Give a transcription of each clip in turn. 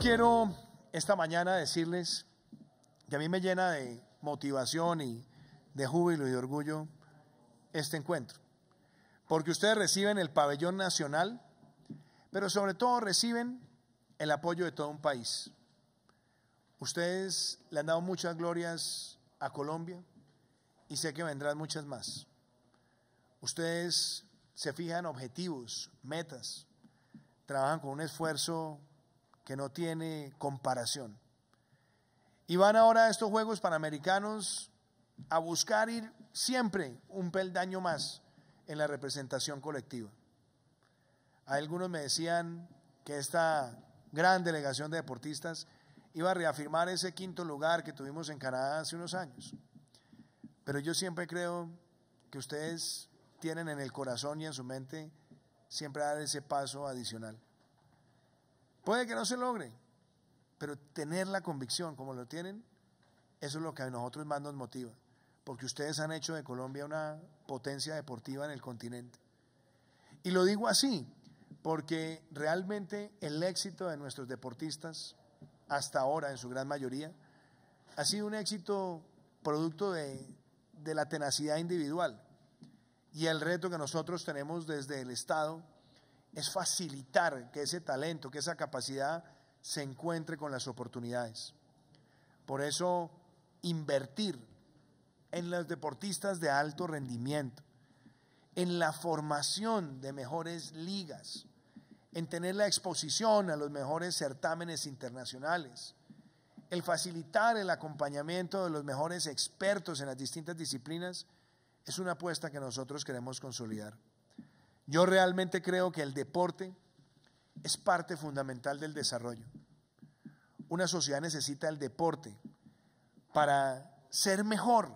quiero esta mañana decirles que a mí me llena de motivación y de júbilo y de orgullo este encuentro. Porque ustedes reciben el pabellón nacional, pero sobre todo reciben el apoyo de todo un país. Ustedes le han dado muchas glorias a Colombia y sé que vendrán muchas más. Ustedes se fijan objetivos, metas, trabajan con un esfuerzo que no tiene comparación. Y van ahora a estos Juegos Panamericanos a buscar ir siempre un peldaño más en la representación colectiva. algunos me decían que esta gran delegación de deportistas iba a reafirmar ese quinto lugar que tuvimos en Canadá hace unos años. Pero yo siempre creo que ustedes tienen en el corazón y en su mente siempre dar ese paso adicional. Puede que no se logre, pero tener la convicción como lo tienen, eso es lo que a nosotros más nos motiva, porque ustedes han hecho de Colombia una potencia deportiva en el continente. Y lo digo así, porque realmente el éxito de nuestros deportistas, hasta ahora en su gran mayoría, ha sido un éxito producto de, de la tenacidad individual y el reto que nosotros tenemos desde el Estado es facilitar que ese talento, que esa capacidad se encuentre con las oportunidades. Por eso, invertir en los deportistas de alto rendimiento, en la formación de mejores ligas, en tener la exposición a los mejores certámenes internacionales, el facilitar el acompañamiento de los mejores expertos en las distintas disciplinas, es una apuesta que nosotros queremos consolidar. Yo realmente creo que el deporte es parte fundamental del desarrollo. Una sociedad necesita el deporte para ser mejor,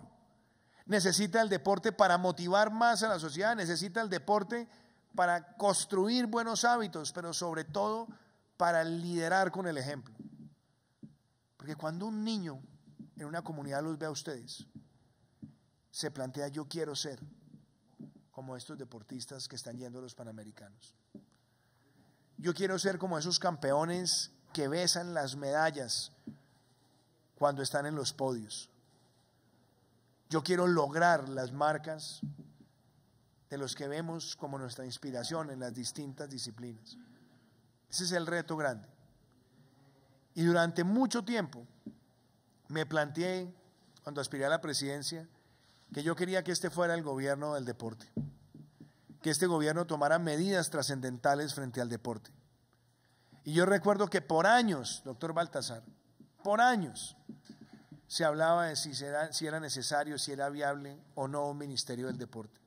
necesita el deporte para motivar más a la sociedad, necesita el deporte para construir buenos hábitos, pero sobre todo para liderar con el ejemplo. Porque cuando un niño en una comunidad los ve a ustedes, se plantea yo quiero ser, como estos deportistas que están yendo los Panamericanos. Yo quiero ser como esos campeones que besan las medallas cuando están en los podios. Yo quiero lograr las marcas de los que vemos como nuestra inspiración en las distintas disciplinas. Ese es el reto grande. Y durante mucho tiempo me planteé, cuando aspiré a la presidencia, que yo quería que este fuera el gobierno del deporte, que este gobierno tomara medidas trascendentales frente al deporte. Y yo recuerdo que por años, doctor Baltasar, por años se hablaba de si era, si era necesario, si era viable o no un ministerio del deporte.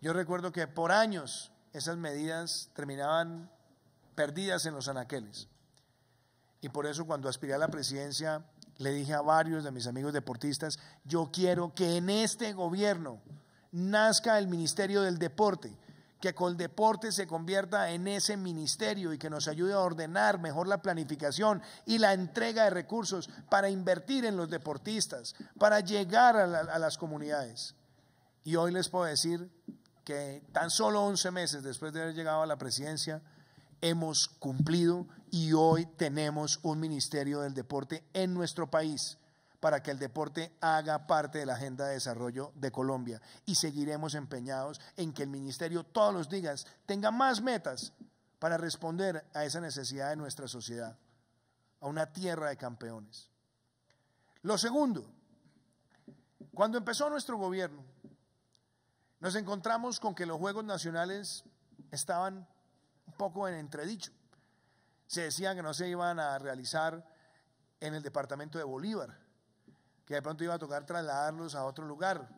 Yo recuerdo que por años esas medidas terminaban perdidas en los anaqueles. Y por eso cuando aspiré a la presidencia le dije a varios de mis amigos deportistas, yo quiero que en este gobierno nazca el Ministerio del Deporte, que deporte se convierta en ese ministerio y que nos ayude a ordenar mejor la planificación y la entrega de recursos para invertir en los deportistas, para llegar a, a las comunidades. Y hoy les puedo decir que tan solo 11 meses después de haber llegado a la presidencia, hemos cumplido y hoy tenemos un Ministerio del Deporte en nuestro país para que el deporte haga parte de la agenda de desarrollo de Colombia y seguiremos empeñados en que el ministerio todos los días tenga más metas para responder a esa necesidad de nuestra sociedad, a una tierra de campeones. Lo segundo, cuando empezó nuestro gobierno, nos encontramos con que los Juegos Nacionales estaban un poco en entredicho se decía que no se iban a realizar en el departamento de Bolívar, que de pronto iba a tocar trasladarlos a otro lugar.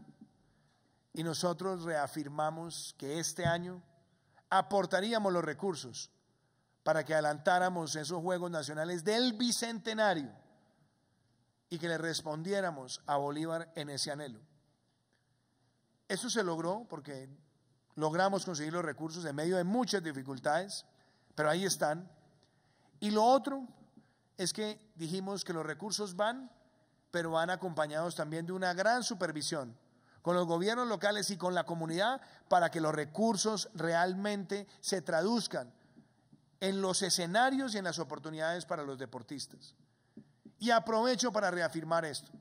Y nosotros reafirmamos que este año aportaríamos los recursos para que adelantáramos esos Juegos Nacionales del Bicentenario y que le respondiéramos a Bolívar en ese anhelo. Eso se logró porque logramos conseguir los recursos en medio de muchas dificultades, pero ahí están. Y lo otro es que dijimos que los recursos van, pero van acompañados también de una gran supervisión con los gobiernos locales y con la comunidad para que los recursos realmente se traduzcan en los escenarios y en las oportunidades para los deportistas. Y aprovecho para reafirmar esto.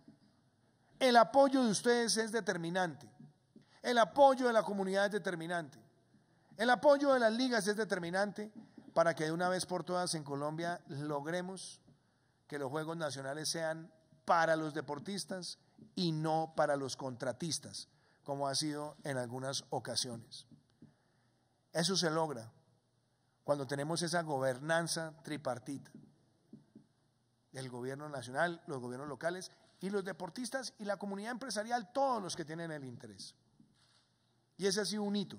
El apoyo de ustedes es determinante. El apoyo de la comunidad es determinante. El apoyo de las ligas es determinante para que de una vez por todas en Colombia logremos que los Juegos Nacionales sean para los deportistas y no para los contratistas, como ha sido en algunas ocasiones. Eso se logra cuando tenemos esa gobernanza tripartita, el gobierno nacional, los gobiernos locales y los deportistas y la comunidad empresarial, todos los que tienen el interés. Y ese ha sido un hito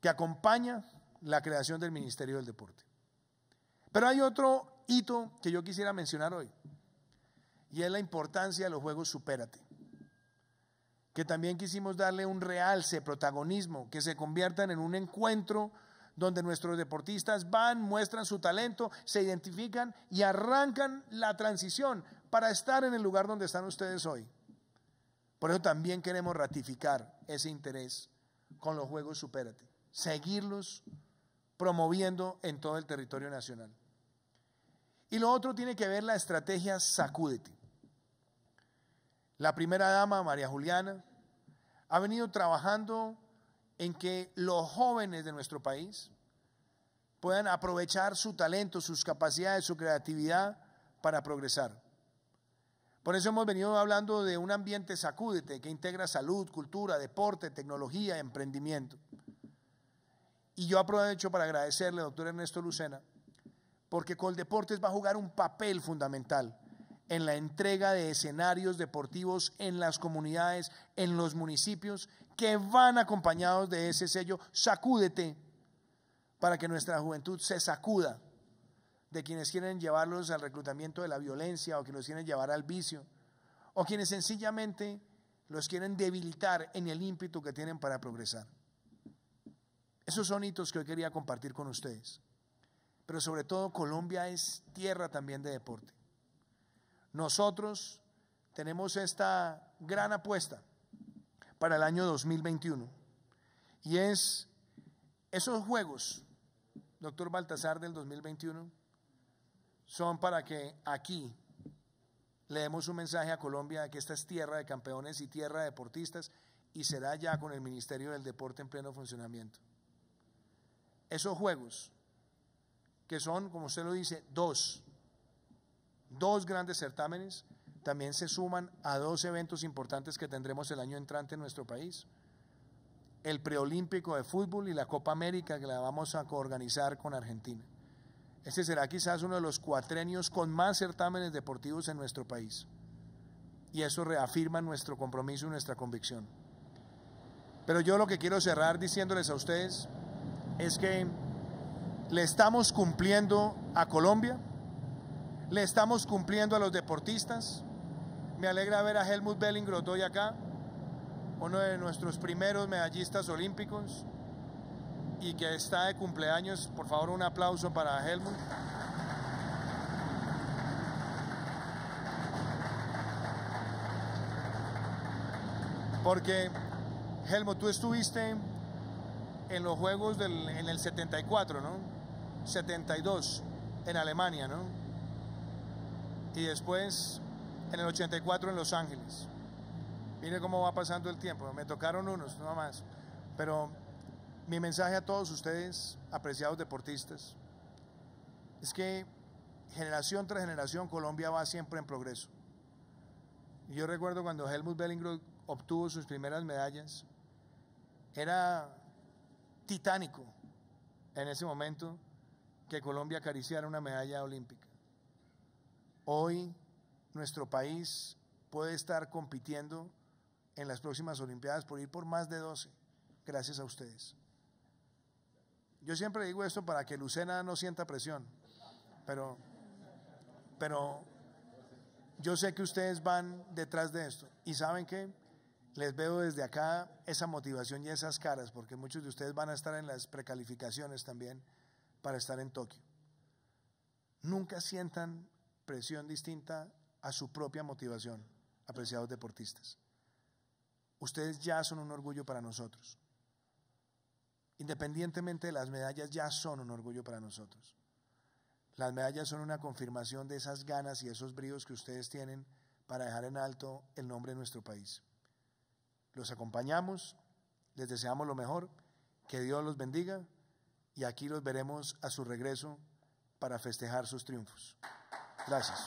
que acompaña la creación del Ministerio del Deporte. Pero hay otro hito que yo quisiera mencionar hoy, y es la importancia de los Juegos Supérate, que también quisimos darle un realce, protagonismo, que se conviertan en un encuentro donde nuestros deportistas van, muestran su talento, se identifican y arrancan la transición para estar en el lugar donde están ustedes hoy. Por eso también queremos ratificar ese interés con los Juegos Supérate, seguirlos promoviendo en todo el territorio nacional. Y lo otro tiene que ver la estrategia Sacúdete. La primera dama, María Juliana, ha venido trabajando en que los jóvenes de nuestro país puedan aprovechar su talento, sus capacidades, su creatividad para progresar. Por eso hemos venido hablando de un ambiente sacúdete que integra salud, cultura, deporte, tecnología, emprendimiento. Y yo aprovecho para agradecerle, doctor Ernesto Lucena, porque Coldeportes va a jugar un papel fundamental en la entrega de escenarios deportivos en las comunidades, en los municipios, que van acompañados de ese sello, sacúdete, para que nuestra juventud se sacuda de quienes quieren llevarlos al reclutamiento de la violencia o quienes quieren llevar al vicio, o quienes sencillamente los quieren debilitar en el ímpetu que tienen para progresar. Esos son hitos que hoy quería compartir con ustedes. Pero sobre todo Colombia es tierra también de deporte. Nosotros tenemos esta gran apuesta para el año 2021 y es esos juegos, doctor Baltasar del 2021, son para que aquí le demos un mensaje a Colombia de que esta es tierra de campeones y tierra de deportistas y será ya con el Ministerio del Deporte en pleno funcionamiento esos juegos, que son, como usted lo dice, dos, dos grandes certámenes, también se suman a dos eventos importantes que tendremos el año entrante en nuestro país. El preolímpico de fútbol y la Copa América que la vamos a organizar con Argentina. Este será quizás uno de los cuatrenios con más certámenes deportivos en nuestro país. Y eso reafirma nuestro compromiso y nuestra convicción. Pero yo lo que quiero cerrar diciéndoles a ustedes es que le estamos cumpliendo a Colombia, le estamos cumpliendo a los deportistas. Me alegra ver a Helmut Bellingroth hoy acá, uno de nuestros primeros medallistas olímpicos y que está de cumpleaños. Por favor, un aplauso para Helmut. Porque, Helmut, tú estuviste en los Juegos del, en el 74, ¿no? 72, en Alemania, ¿no? Y después en el 84 en Los Ángeles. Mire cómo va pasando el tiempo. Me tocaron unos, nada más. Pero mi mensaje a todos ustedes, apreciados deportistas, es que generación tras generación Colombia va siempre en progreso. Yo recuerdo cuando Helmut Bellingroth obtuvo sus primeras medallas, era titánico en ese momento que Colombia acariciara una medalla olímpica. Hoy nuestro país puede estar compitiendo en las próximas Olimpiadas por ir por más de 12, gracias a ustedes. Yo siempre digo esto para que Lucena no sienta presión, pero, pero yo sé que ustedes van detrás de esto. ¿Y saben que les veo desde acá esa motivación y esas caras, porque muchos de ustedes van a estar en las precalificaciones también para estar en Tokio. Nunca sientan presión distinta a su propia motivación, apreciados deportistas. Ustedes ya son un orgullo para nosotros. Independientemente de las medallas, ya son un orgullo para nosotros. Las medallas son una confirmación de esas ganas y esos bríos que ustedes tienen para dejar en alto el nombre de nuestro país los acompañamos, les deseamos lo mejor, que Dios los bendiga y aquí los veremos a su regreso para festejar sus triunfos. Gracias.